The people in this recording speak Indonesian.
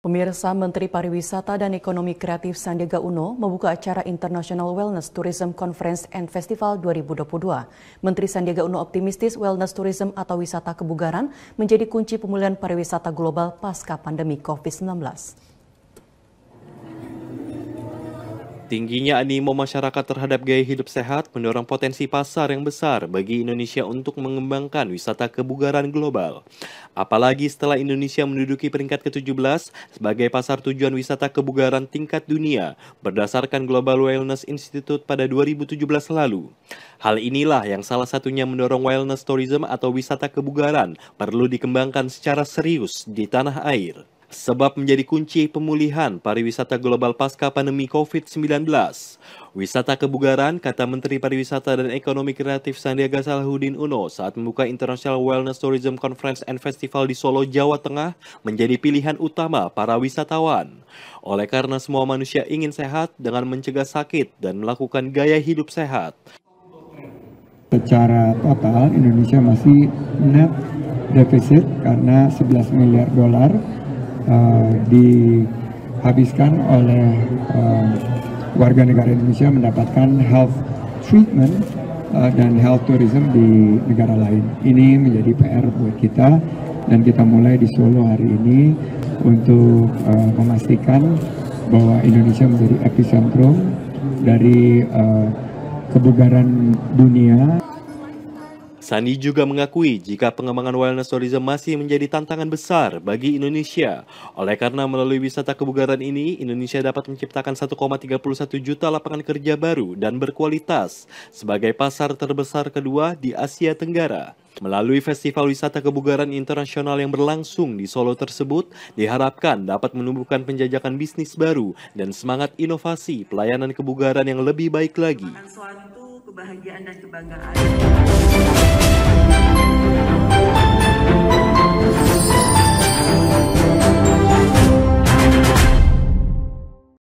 Pemirsa Menteri Pariwisata dan Ekonomi Kreatif Sandiaga Uno membuka acara International Wellness Tourism Conference and Festival 2022. Menteri Sandiaga Uno optimistis wellness tourism atau wisata kebugaran menjadi kunci pemulihan pariwisata global pasca pandemi COVID-19. Tingginya animo masyarakat terhadap gaya hidup sehat mendorong potensi pasar yang besar bagi Indonesia untuk mengembangkan wisata kebugaran global. Apalagi setelah Indonesia menduduki peringkat ke-17 sebagai pasar tujuan wisata kebugaran tingkat dunia berdasarkan Global Wellness Institute pada 2017 lalu. Hal inilah yang salah satunya mendorong wellness tourism atau wisata kebugaran perlu dikembangkan secara serius di tanah air sebab menjadi kunci pemulihan pariwisata global pasca pandemi COVID-19. Wisata kebugaran, kata Menteri Pariwisata dan Ekonomi Kreatif Sandiaga Salahuddin Uno saat membuka International Wellness Tourism Conference and Festival di Solo, Jawa Tengah, menjadi pilihan utama para wisatawan. Oleh karena semua manusia ingin sehat dengan mencegah sakit dan melakukan gaya hidup sehat. Secara total, Indonesia masih net deficit karena 11 miliar dolar Eh, dihabiskan oleh uh, warga negara Indonesia mendapatkan health treatment uh, dan health tourism di negara lain. Ini menjadi PR buat kita dan kita mulai di Solo hari ini untuk uh, memastikan bahwa Indonesia menjadi epicentrum dari uh, kebugaran dunia. Sandi juga mengakui jika pengembangan wellness tourism masih menjadi tantangan besar bagi Indonesia. Oleh karena melalui wisata kebugaran ini, Indonesia dapat menciptakan 1,31 juta lapangan kerja baru dan berkualitas sebagai pasar terbesar kedua di Asia Tenggara. Melalui Festival Wisata Kebugaran Internasional yang berlangsung di Solo tersebut, diharapkan dapat menumbuhkan penjajakan bisnis baru dan semangat inovasi pelayanan kebugaran yang lebih baik lagi kebahagiaan dan kebanggaan.